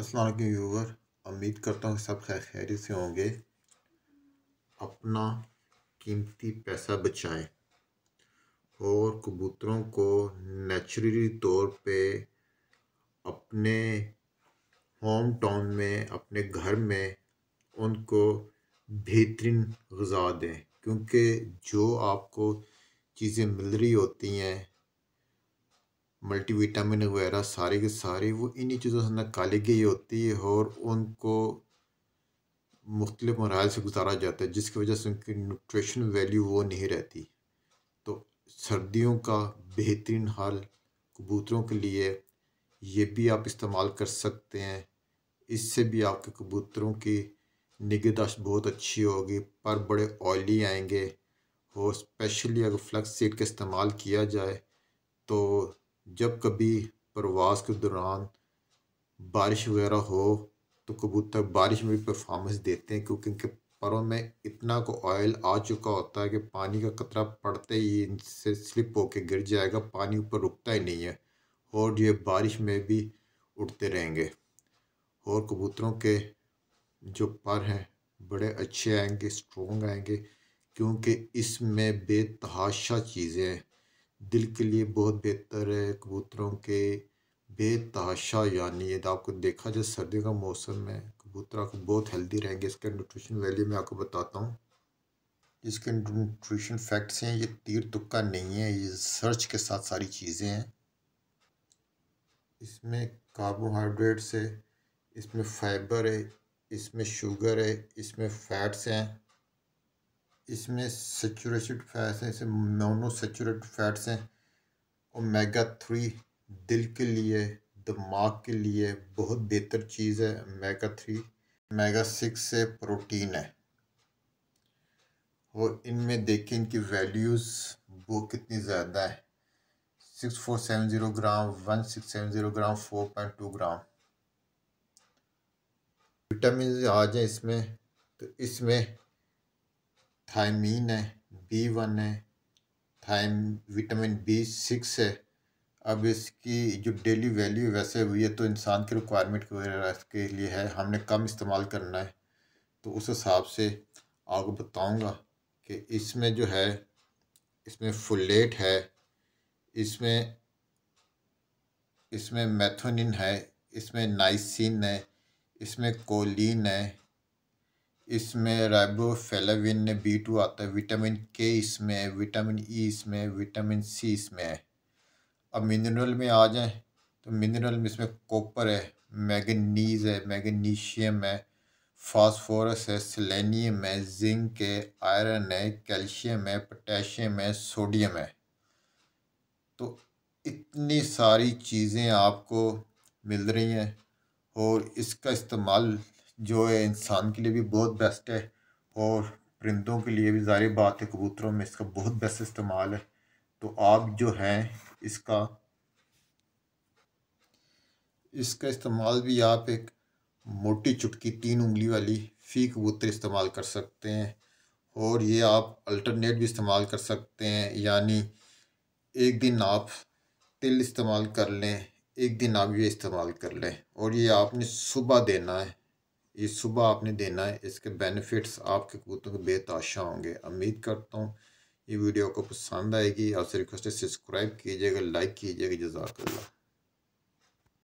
Aslam your viewer उम्मीद करता हूँ सब खैर खैरियत से होंगे अपना कीमती पैसा बचाएं और कबूतरों को नेचुरली तौर पे अपने होम टाउन में अपने घर में उनको बेहतरीन गज़ा दें क्योंकि जो आपको चीज़ें मिल रही होती हैं मल्टीविटामिन वगैरह सारे के सारे वो इन्हीं चीज़ों से नकाली गई होती है और उनको मुख्तलिफ मरल से गुजारा जाता है जिसकी वजह से उनकी न्यूट्रिशन वैल्यू वो नहीं रहती तो सर्दियों का बेहतरीन हाल कबूतरों के लिए ये भी आप इस्तेमाल कर सकते हैं इससे भी आपके कबूतरों की निगहदाश्त बहुत अच्छी होगी पर बड़े ऑयली आएंगे और स्पेशली अगर फ्लक्स सीड का इस्तेमाल किया जाए तो जब कभी प्रवास के दौरान बारिश वगैरह हो तो कबूतर बारिश में भी परफॉर्मेंस देते हैं क्योंकि इनके परों में इतना को ऑयल आ चुका होता है कि पानी का कतरा पड़ते ही इनसे स्लिप होकर गिर जाएगा पानी ऊपर रुकता ही नहीं है और ये बारिश में भी उड़ते रहेंगे और कबूतरों के जो पर हैं बड़े अच्छे आएंगे स्ट्रॉन्ग आएंगे क्योंकि इसमें बेतहाशा चीज़ें दिल के लिए बहुत बेहतर है कबूतरों के बेतहाशा यानी ये आपको देखा जाए सर्दियों का मौसम है कबूतर आपको बहुत हेल्दी रहेंगे इसके न्यूट्रिशन वैल्यू मैं आपको बताता हूँ इसके न्यूट्रिशन फैक्ट्स हैं ये तीर तुक्का नहीं है ये सर्च के साथ सारी चीज़ें हैं इसमें कार्बोहाइड्रेट्स है इसमें फाइबर है इसमें शुगर है इसमें फैट्स हैं इसमें सेचूरेटेड फैट्स हैं इसमें मोनो सेचूरेटेड फैट्स हैं ओमेगा थ्री दिल के लिए दिमाग के लिए बहुत बेहतर चीज़ है मेगा थ्री मेगा सिक्स से प्रोटीन है और इनमें देखें इनकी वैल्यूज़ वो कितनी ज़्यादा है six four seven zero gram one six seven zero gram four point two gram vitamin आ जाए इसमें तो इसमें थायमीन है बी वन है थाइम विटामिन बी सिक्स है अब इसकी जो डेली वैल्यू वैसे हुई है तो इंसान की रिक्वायरमेंट के लिए है हमने कम इस्तेमाल करना है तो उस हिसाब से आपको बताऊंगा कि इसमें जो है इसमें फुलेट है इसमें इसमें मैथोनिन है इसमें नाइसिन है इसमें कोलिन है इसमें राइबोफेलाविन बी टू आता है विटामिन के इसमें विटामिन ई e इसमें विटामिन सी इसमें है अब मिनरल में आ जाए तो मिनरल में इसमें कॉपर है मैगनीज है मैगनीशियम है फास्फोरस है सेलेनियम है जिंक है आयरन है कैल्शियम है पोटेशियम है सोडियम है तो इतनी सारी चीज़ें आपको मिल रही हैं और इसका इस्तेमाल जो है इंसान के लिए भी बहुत बेस्ट है और परिंदों के लिए भी ज़ाहिर बात है कबूतरों में इसका बहुत बेस्ट इस्तेमाल है तो आप जो हैं इसका इसका इस्तेमाल भी आप एक मोटी चुटकी तीन उंगली वाली फ़ी कबूतर इस्तेमाल कर सकते हैं और ये आप अल्टरनेट भी इस्तेमाल कर सकते हैं यानी एक दिन आप तिल इस्तेमाल कर लें एक दिन आप ये इस्तेमाल कर लें और ये आपने सुबह देना है ये सुबह आपने देना है इसके बेनिफिट्स आपके कबूतरों के बेताशा होंगे उम्मीद करता हूँ ये वीडियो को पसंद आएगी आपसे रिक्वेस्ट है सब्सक्राइब कीजिएगा लाइक कीजिएगा जजाकल्ला